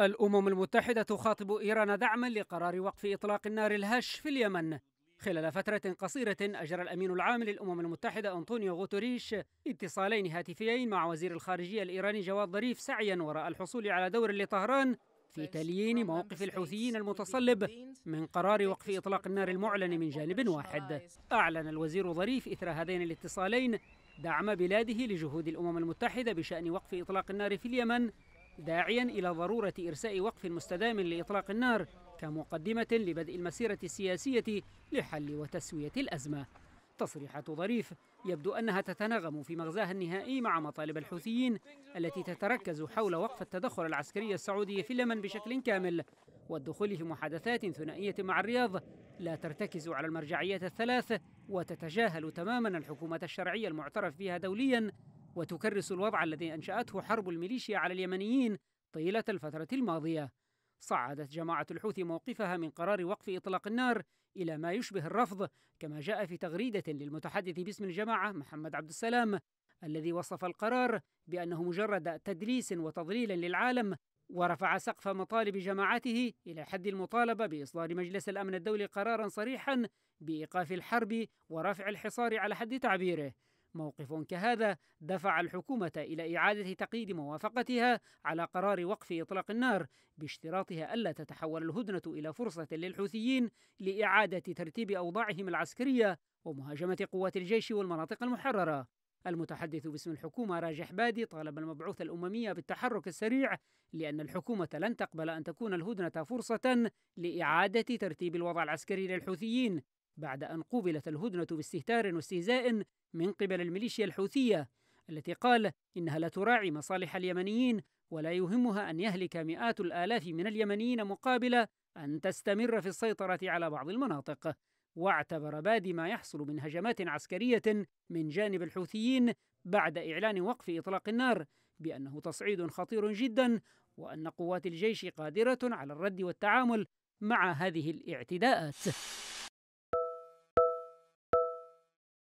الأمم المتحدة تخاطب إيران دعما لقرار وقف إطلاق النار الهش في اليمن خلال فترة قصيرة أجرى الأمين العام للأمم المتحدة أنطونيو غوتوريش اتصالين هاتفيين مع وزير الخارجية الإيراني جواد ظريف سعيا وراء الحصول على دور لطهران في تليين موقف الحوثيين المتصلب من قرار وقف إطلاق النار المعلن من جانب واحد أعلن الوزير ظريف إثر هذين الاتصالين دعم بلاده لجهود الأمم المتحدة بشأن وقف إطلاق النار في اليمن داعيا إلى ضرورة إرساء وقف مستدام لإطلاق النار كمقدمة لبدء المسيرة السياسية لحل وتسوية الأزمة تصريحات ظريف يبدو أنها تتناغم في مغزاها النهائي مع مطالب الحوثيين التي تتركز حول وقف التدخل العسكري السعودي في اليمن بشكل كامل والدخول في محادثات ثنائية مع الرياض لا ترتكز على المرجعيات الثلاث وتتجاهل تماما الحكومة الشرعية المعترف بها دوليا وتكرس الوضع الذي أنشأته حرب الميليشيا على اليمنيين طيلة الفترة الماضية صعدت جماعة الحوثي موقفها من قرار وقف إطلاق النار إلى ما يشبه الرفض كما جاء في تغريدة للمتحدث باسم الجماعة محمد عبد السلام الذي وصف القرار بأنه مجرد تدليس وتضليل للعالم ورفع سقف مطالب جماعته إلى حد المطالبة بإصدار مجلس الأمن الدولي قرارا صريحا بإيقاف الحرب ورفع الحصار على حد تعبيره موقف كهذا دفع الحكومة إلى إعادة تقييد موافقتها على قرار وقف إطلاق النار باشتراطها ألا تتحول الهدنة إلى فرصة للحوثيين لإعادة ترتيب أوضاعهم العسكرية ومهاجمة قوات الجيش والمناطق المحررة المتحدث باسم الحكومة راجح بادي طالب المبعوث الأممية بالتحرك السريع لأن الحكومة لن تقبل أن تكون الهدنة فرصة لإعادة ترتيب الوضع العسكري للحوثيين بعد أن قوبلت الهدنة باستهتار واستهزاء من قبل الميليشيا الحوثية التي قال إنها لا تراعي مصالح اليمنيين ولا يهمها أن يهلك مئات الآلاف من اليمنيين مقابل أن تستمر في السيطرة على بعض المناطق واعتبر بادي ما يحصل من هجمات عسكرية من جانب الحوثيين بعد إعلان وقف إطلاق النار بأنه تصعيد خطير جدا وأن قوات الجيش قادرة على الرد والتعامل مع هذه الاعتداءات